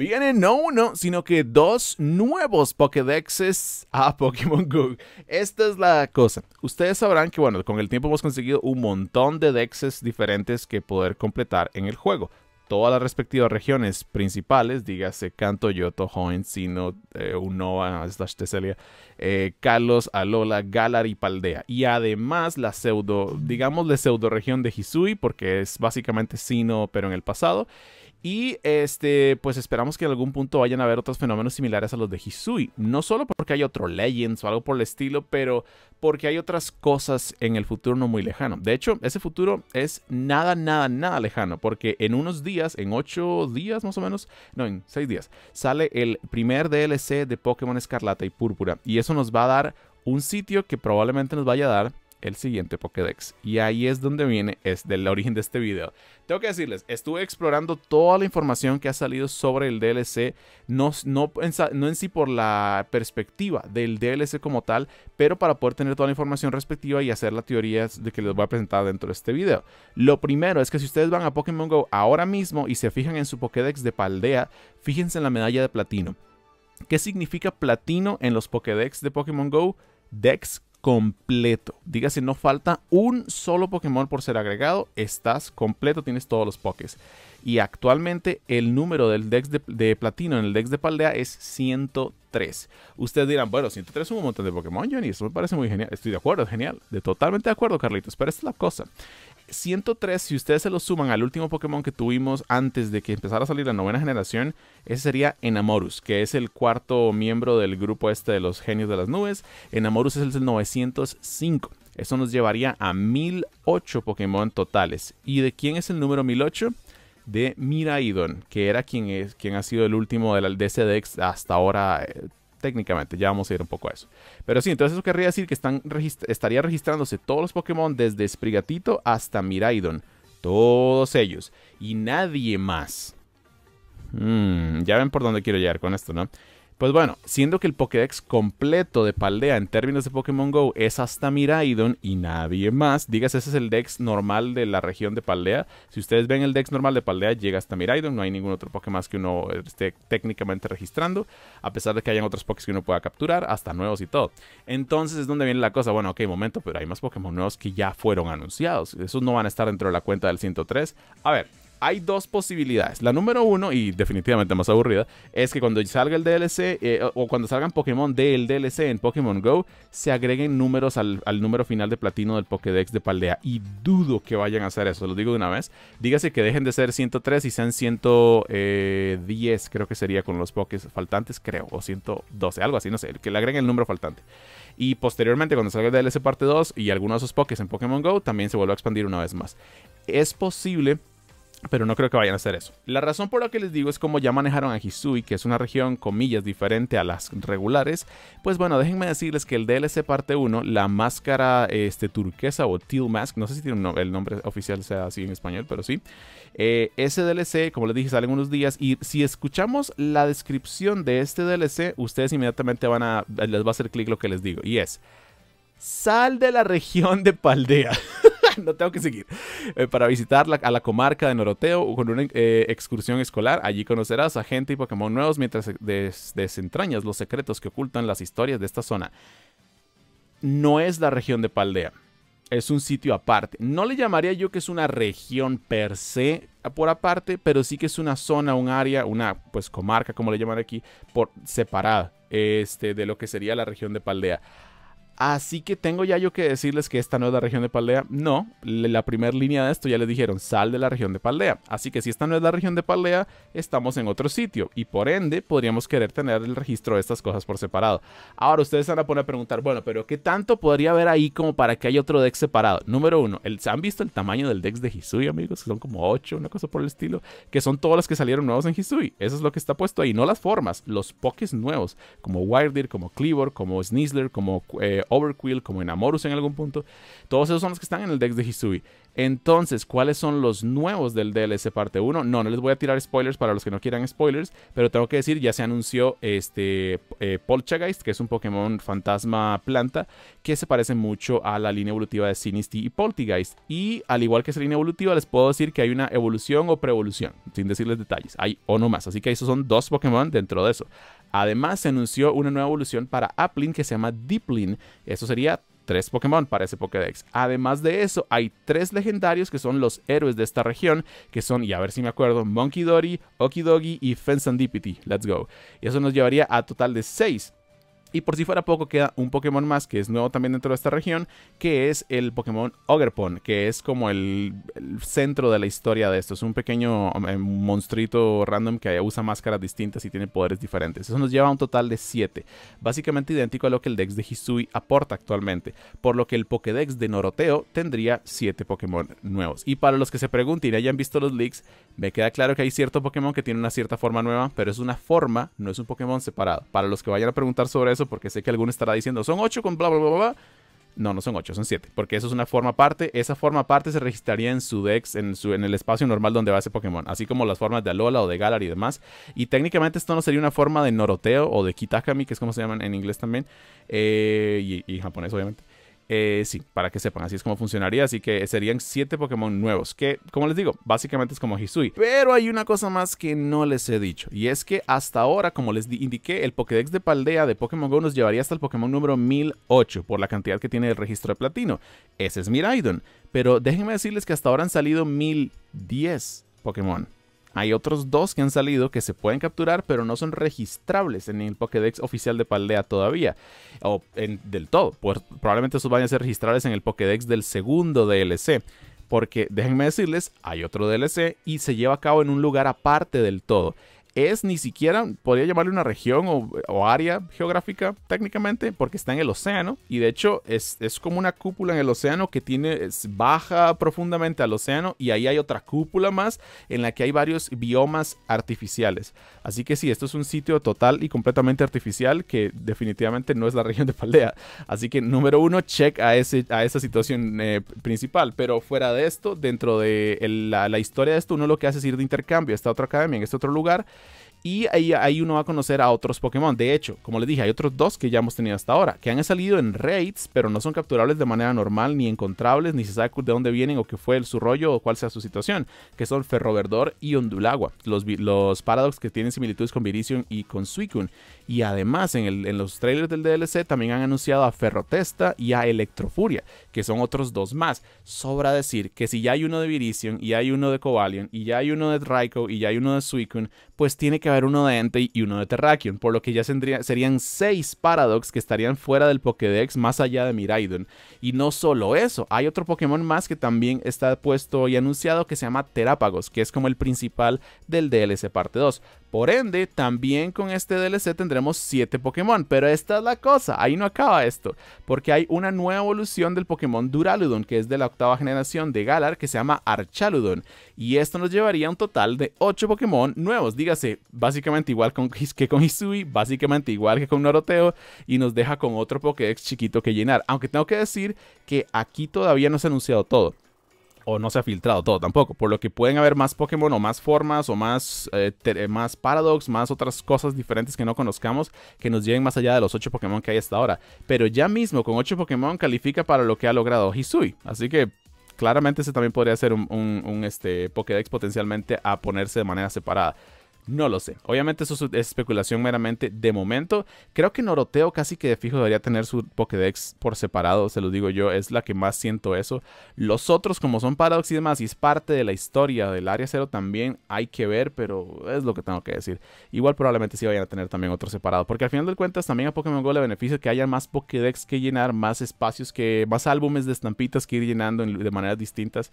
Vienen no uno, sino que dos nuevos Pokédexes a Pokémon Go. Esta es la cosa. Ustedes sabrán que, bueno, con el tiempo hemos conseguido un montón de Dexes diferentes que poder completar en el juego. Todas las respectivas regiones principales, dígase Canto, Yoto, Hoenn, Sino, eh, Unova, slash Teselia, eh, Kalos, Alola, Galar y Paldea. Y además la pseudo, digamos la pseudo región de Hisui, porque es básicamente Sino, pero en el pasado y este, pues esperamos que en algún punto vayan a ver otros fenómenos similares a los de Hisui. No solo porque hay otro Legends o algo por el estilo, pero porque hay otras cosas en el futuro no muy lejano. De hecho, ese futuro es nada, nada, nada lejano, porque en unos días, en ocho días más o menos, no, en seis días, sale el primer DLC de Pokémon Escarlata y Púrpura. Y eso nos va a dar un sitio que probablemente nos vaya a dar el siguiente Pokédex. Y ahí es donde viene, es del origen de este video. Tengo que decirles, estuve explorando toda la información que ha salido sobre el DLC, no, no, en, no en sí por la perspectiva del DLC como tal, pero para poder tener toda la información respectiva y hacer las teorías de que les voy a presentar dentro de este video. Lo primero es que si ustedes van a Pokémon GO ahora mismo y se fijan en su Pokédex de Paldea, fíjense en la medalla de platino. ¿Qué significa platino en los Pokédex de Pokémon GO? Dex completo. si no falta un solo Pokémon por ser agregado. Estás completo, tienes todos los Pokés. Y actualmente el número del e DEX de, platino en el DEX de Paldea es 103. Ustedes dirán, bueno, 103 es un montón de Pokémon, Johnny. Eso me parece muy genial. Estoy de acuerdo, genial. De totalmente de acuerdo, Carlitos. Pero esta es la cosa. 103, si ustedes se lo suman al último Pokémon que tuvimos antes de que empezara a salir la novena generación, ese sería Enamorus, que es el cuarto miembro del grupo este de los genios de las nubes. Enamorus es el 905. Eso nos llevaría a 1008 Pokémon totales. ¿Y de quién es el número 1008? de Miraidon, que era quien, es, quien ha sido el último del de ese Dex hasta ahora eh, técnicamente. Ya vamos a ir un poco a eso. Pero sí, entonces eso querría decir que están estaría registrándose todos los Pokémon desde Sprigatito hasta Miraidon. Todos ellos. Y nadie más. Hmm, ya ven por dónde quiero llegar con esto, ¿no? Pues bueno, siendo que el Pokédex completo de Paldea en términos de Pokémon Go es hasta Miraidon y nadie más, digas ese es el Dex normal de la región de Paldea. Si ustedes ven el Dex normal de Paldea, llega hasta Miraidon, no hay ningún otro Pokémon más que uno esté técnicamente registrando, a pesar de que hayan otros Pokés que uno pueda capturar, hasta nuevos y todo. Entonces es donde viene la cosa, bueno, ok, momento, pero hay más Pokémon nuevos que ya fueron anunciados, esos no van a estar dentro de la cuenta del 103. A ver, hay dos posibilidades. La número uno, y definitivamente más aburrida, es que cuando salga el DLC eh, o cuando salgan Pokémon del DLC en Pokémon Go, se agreguen números al, número final de platino del Pokédex de Paldea. Y dudo que vayan a hacer eso, lo digo de una vez. Dígase que dejen de ser 103 y sean 110, creo que sería con los Pokés faltantes, creo, o 112, algo así, no sé, que le agreguen el número faltante. Y posteriormente, cuando salga el DLC parte 2 y algunos de esos Pokés en Pokémon Go, también se vuelva a expandir una vez más. Es posible pero no creo que vayan a hacer eso. La razón por la que les digo es como ya manejaron a Hisui, que es una región, comillas, diferente a las regulares. Pues bueno, déjenme decirles que el DLC parte 1, la máscara este, turquesa o teal mask, no sé si tiene el nombre oficial sea así en español, pero sí. Eh, ese DLC, como les dije, sale en unos días. Y si escuchamos la descripción de este DLC, ustedes inmediatamente van a, les va a hacer clic lo que les digo. Y es, sal de la región de Paldea. no tengo que seguir. Eh, para visitar a la comarca de Noroteo con una eh, excursión escolar. Allí conocerás a gente y Pokémon nuevos mientras desentrañas los secretos que ocultan las historias de esta zona. No es la región de Paldea. Es un sitio aparte. No le llamaría yo que es una región per se por aparte, pero sí que es una zona, un área, una pues comarca, como le llaman aquí, por separada este, de lo que sería la región de Paldea. Así que tengo ya yo que decirles que esta no es la región de Paldea. No, la primera línea de esto ya les dijeron, sal de la región de Paldea. Así que si esta no es la región de Paldea, estamos en otro sitio. Y por ende, podríamos querer tener el registro de estas cosas por separado. Ahora, ustedes van a poner a preguntar, bueno, pero ¿qué tanto podría haber ahí como para que haya otro deck separado? Número uno, ¿se ¿han visto el tamaño del deck de Hisui, amigos? son como 8, una cosa por el estilo. Que son todos los que salieron nuevos en Hisui. Eso es lo que está puesto ahí. No las formas, los pokés nuevos. Como Wiredeer, como Cleavor, como Snizzler, como... Eh, Overquill, como en en algún punto. Todos esos son los que están en el deck de Hisui. Entonces, ¿cuáles son los nuevos del DLC parte 1? No, no les voy a tirar spoilers para los que no quieran spoilers, pero tengo que decir, ya se anunció este eh, que es un Pokémon fantasma planta, que se parece mucho a la línea evolutiva de Sinisty y Poltigeist. Y al igual que esa línea evolutiva, les puedo decir que hay una evolución o preevolución, sin decirles detalles, hay o más. Así que esos son dos Pokémon dentro de eso. Además, se anunció una nueva evolución para Applin que se llama Diplin. Eso sería tres Pokémon para ese Pokédex. Además de eso, hay tres legendarios que son los héroes de esta región, que son, y a ver si me acuerdo, Monkey Dory, Okidogi y Fensandipity. Let's go. Y eso nos llevaría a total de seis. Y por si fuera poco, queda un Pokémon más que es nuevo también dentro de esta región, que es el Pokémon Ogrepon, que es como el, centro de la historia de esto. Es un pequeño eh, monstruito random que usa máscaras distintas y tiene poderes diferentes. Eso nos lleva a un total de 7, básicamente idéntico a lo que el Dex de Hisui aporta actualmente, por lo que el Pokédex de Noroteo tendría 7 Pokémon nuevos. Y para los que se pregunten y hayan visto los leaks, me queda claro que hay cierto Pokémon que tiene una cierta forma nueva, pero es una forma, no es un Pokémon separado. Para los que vayan a preguntar sobre eso, porque sé que alguno estará diciendo, son 8 con bla, bla, bla, bla. No, no son 8, son 7, porque eso es una forma parte Esa forma parte se registraría en su dex, en, su, en el espacio normal donde va ese Pokémon, así como las formas de Alola o de Galar y demás. Y técnicamente esto no sería una forma de Noroteo o de Kitakami, que es como se llaman en inglés también, eh, y, japonés obviamente. Eh, sí, para que sepan, así es como funcionaría. Así que serían 7 Pokémon nuevos, que como les digo, básicamente es como Hisui. Pero hay una cosa más que no les he dicho, y es que hasta ahora, como les indiqué, el Pokédex de Paldea de Pokémon GO nos llevaría hasta el Pokémon número 1008 por la cantidad que tiene el registro de platino. Ese es Miraidon, pero déjenme decirles que hasta ahora han salido 1010 Pokémon. Hay otros dos que han salido que se pueden capturar, pero no son registrables en el Pokédex oficial de Paldea todavía, o en, del todo. Pues probablemente esos vayan a ser registrables en el Pokédex del segundo DLC, porque déjenme decirles, hay otro DLC y se lleva a cabo en un lugar aparte del todo es ni siquiera, podría llamarle una región o, área geográfica técnicamente, porque está en el océano. Y de hecho es, como una cúpula en el océano que tiene, baja profundamente al océano y ahí hay otra cúpula más en la que hay varios biomas artificiales. Así que sí, esto es un sitio total y completamente artificial que definitivamente no es la región de Paldea. Así que número uno, check a, ese, a esa situación eh, principal. Pero fuera de esto, dentro de la, la historia de esto, uno lo que hace es ir de intercambio a esta otra academia, en este otro lugar y ahí, uno va a conocer a otros Pokémon. De hecho, como les dije, hay otros dos que ya hemos tenido hasta ahora, que han salido en raids, pero no son capturables de manera normal, ni encontrables, ni se sabe de dónde vienen o qué fue el, su rollo o cuál sea su situación, que son Ferroverdor y Ondulagua, los, los Paradox que tienen similitudes con Virizion y con Suicune. Y además, en, los trailers del DLC también han anunciado a Ferrotesta y a Electrofuria, que son otros dos más. Sobra decir que si ya hay uno de Virizion, y hay uno de Cobalion, y ya hay uno de Raikou, y ya hay uno de Suicune, pues tiene que haber uno de Entei y uno de Terrakion, por lo que ya serían seis Paradox que estarían fuera del Pokédex más allá de Miraidon. Y no solo eso, hay otro Pokémon más que también está puesto y anunciado que se llama Terápagos, que es como el principal del DLC parte 2. Por ende, también con este DLC tendremos 7 Pokémon, pero esta es la cosa, ahí no acaba esto, porque hay una nueva evolución del Pokémon Duraludon, que es de la octava generación de Galar, que se llama Archaludon, y esto nos llevaría a un total de 8 Pokémon nuevos, dígase, básicamente igual con, que con Hisui, básicamente igual que con Noroteo, y nos deja con otro Pokédex chiquito que llenar, aunque tengo que decir que aquí todavía no se ha anunciado todo o no se ha filtrado todo tampoco, por lo que pueden haber más Pokémon o más formas o más, eh, eh, más Paradox, más otras cosas diferentes que no conozcamos que nos lleven más allá de los 8 Pokémon que hay hasta ahora. Pero ya mismo con 8 Pokémon califica para lo que ha logrado Hisui, así que claramente ese también podría ser un, este, Pokédex potencialmente a ponerse de manera separada. No lo sé. Obviamente eso es especulación meramente de momento. Creo que Noroteo casi que de fijo debería tener su Pokédex por separado, se lo digo yo, es la que más siento eso. Los otros, como son Paradox y demás, y es parte de la historia del Área Cero también, hay que ver, pero es lo que tengo que decir. Igual probablemente sí vayan a tener también otro separado, porque al final de cuentas también a Pokémon GO le beneficia que haya más Pokédex que llenar, más espacios, que más álbumes de estampitas que ir llenando de maneras distintas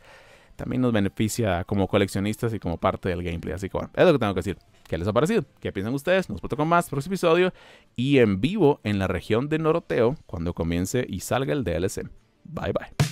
también nos beneficia como coleccionistas y como parte del gameplay. Así que bueno, es lo que tengo que decir. ¿Qué les ha parecido? ¿Qué piensan ustedes? Nos vemos con más próximo este episodio y en vivo en la región de Noroteo cuando comience y salga el DLC. Bye bye.